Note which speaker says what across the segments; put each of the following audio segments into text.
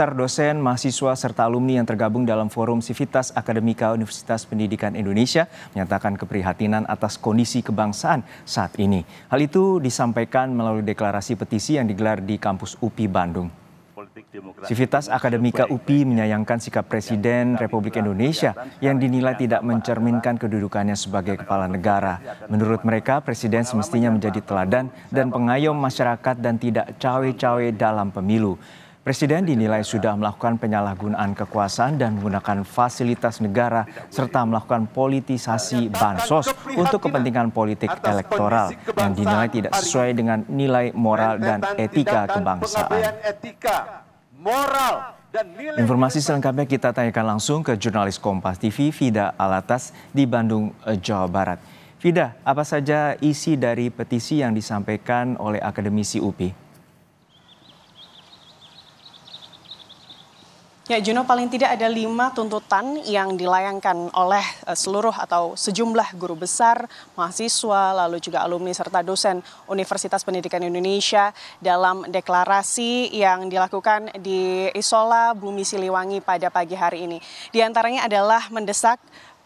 Speaker 1: besar dosen, mahasiswa, serta alumni yang tergabung dalam Forum Civitas Akademika Universitas Pendidikan Indonesia menyatakan keprihatinan atas kondisi kebangsaan saat ini. Hal itu disampaikan melalui deklarasi petisi yang digelar di kampus UPI Bandung. Civitas Akademika UPI menyayangkan sikap Presiden Republik Indonesia yang dinilai tidak mencerminkan kedudukannya sebagai kepala negara. Menurut mereka, Presiden semestinya menjadi teladan dan pengayom masyarakat dan tidak cawe-cawe dalam pemilu. Presiden dinilai sudah melakukan penyalahgunaan kekuasaan dan menggunakan fasilitas negara serta melakukan politisasi bansos untuk kepentingan politik elektoral yang dinilai tidak sesuai dengan nilai moral dan etika kebangsaan. Informasi selengkapnya kita tanyakan langsung ke jurnalis Kompas TV Fida Alatas di Bandung, eh, Jawa Barat. Fida, apa saja isi dari petisi yang disampaikan oleh akademisi UPI?
Speaker 2: Ya, Juno paling tidak ada lima tuntutan yang dilayangkan oleh eh, seluruh atau sejumlah guru besar, mahasiswa, lalu juga alumni serta dosen Universitas Pendidikan Indonesia dalam deklarasi yang dilakukan di Isola Bumi Siliwangi pada pagi hari ini. Di antaranya adalah mendesak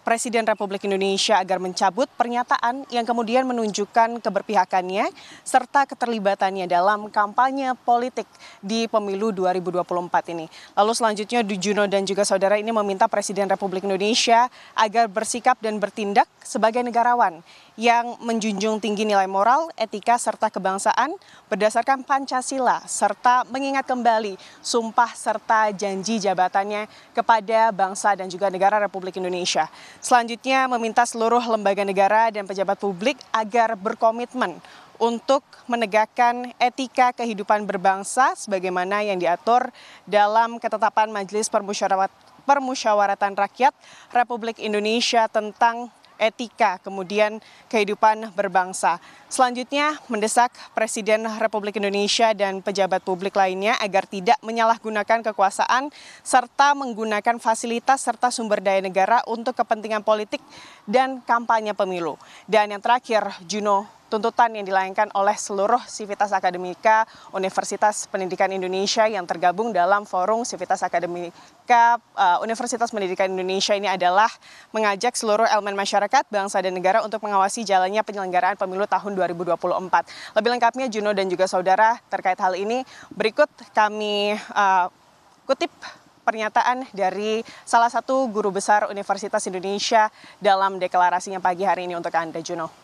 Speaker 2: Presiden Republik Indonesia agar mencabut pernyataan yang kemudian menunjukkan keberpihakannya serta keterlibatannya dalam kampanye politik di pemilu 2024 ini. Lalu selanjutnya Juno dan juga saudara ini meminta Presiden Republik Indonesia agar bersikap dan bertindak sebagai negarawan yang menjunjung tinggi nilai moral, etika serta kebangsaan berdasarkan Pancasila serta mengingat kembali sumpah serta janji jabatannya kepada bangsa dan juga negara Republik Indonesia. Selanjutnya meminta seluruh lembaga negara dan pejabat publik agar berkomitmen untuk menegakkan etika kehidupan berbangsa sebagaimana yang diatur dalam ketetapan Majelis Permusyawaratan Rakyat Republik Indonesia tentang etika, kemudian kehidupan berbangsa. Selanjutnya mendesak Presiden Republik Indonesia dan pejabat publik lainnya agar tidak menyalahgunakan kekuasaan serta menggunakan fasilitas serta sumber daya negara untuk kepentingan politik dan kampanye pemilu. Dan yang terakhir, Juno tuntutan yang dilayangkan oleh seluruh sivitas akademika Universitas Pendidikan Indonesia yang tergabung dalam forum sivitas akademika eh, Universitas Pendidikan Indonesia ini adalah mengajak seluruh elemen masyarakat, bangsa dan negara untuk mengawasi jalannya penyelenggaraan pemilu tahun 2024. Lebih lengkapnya Juno dan juga saudara terkait hal ini berikut kami uh, kutip pernyataan dari salah satu guru besar Universitas Indonesia dalam deklarasinya pagi hari ini untuk Anda, Juno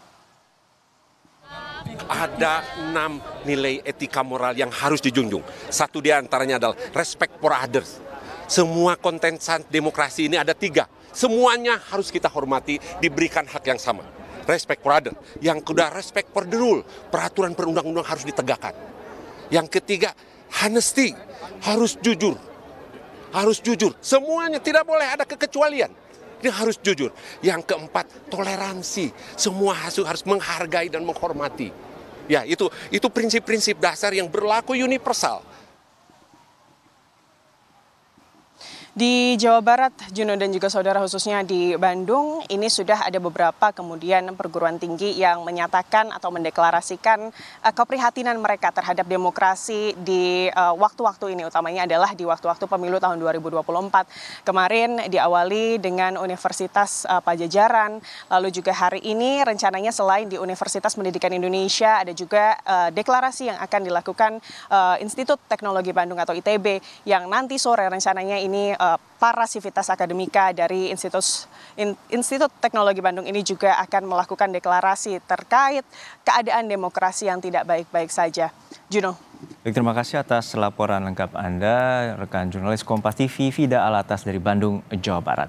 Speaker 3: ada enam nilai etika moral yang harus dijunjung. Satu di antaranya adalah respect for others. Semua konten demokrasi ini ada tiga. Semuanya harus kita hormati, diberikan hak yang sama. Respect for others. Yang kedua, respect for the rule. Peraturan perundang-undang harus ditegakkan. Yang ketiga, honesty. Harus jujur. Harus jujur. Semuanya tidak boleh ada kekecualian ini harus jujur. Yang keempat, toleransi. Semua hasil harus menghargai dan menghormati. Ya, itu itu prinsip-prinsip dasar yang berlaku universal.
Speaker 2: Di Jawa Barat, Juno dan juga saudara khususnya di Bandung, ini sudah ada beberapa kemudian perguruan tinggi yang menyatakan atau mendeklarasikan eh, keprihatinan mereka terhadap demokrasi di eh, waktu-waktu ini, utamanya adalah di waktu-waktu pemilu tahun 2024. Kemarin diawali dengan Universitas uh, Pajajaran, lalu juga hari ini rencananya selain di Universitas Pendidikan Indonesia, ada juga deklarasi yang akan dilakukan Institut Teknologi Bandung atau ITB yang nanti sore rencananya ini Eh, para sivitas akademika dari Institut, Institut Teknologi Bandung ini juga akan melakukan deklarasi terkait keadaan demokrasi yang tidak baik-baik saja. Juno.
Speaker 1: Baik, terima kasih atas laporan lengkap Anda, rekan jurnalis Kompas TV, Fida Alatas dari Bandung, Jawa Barat.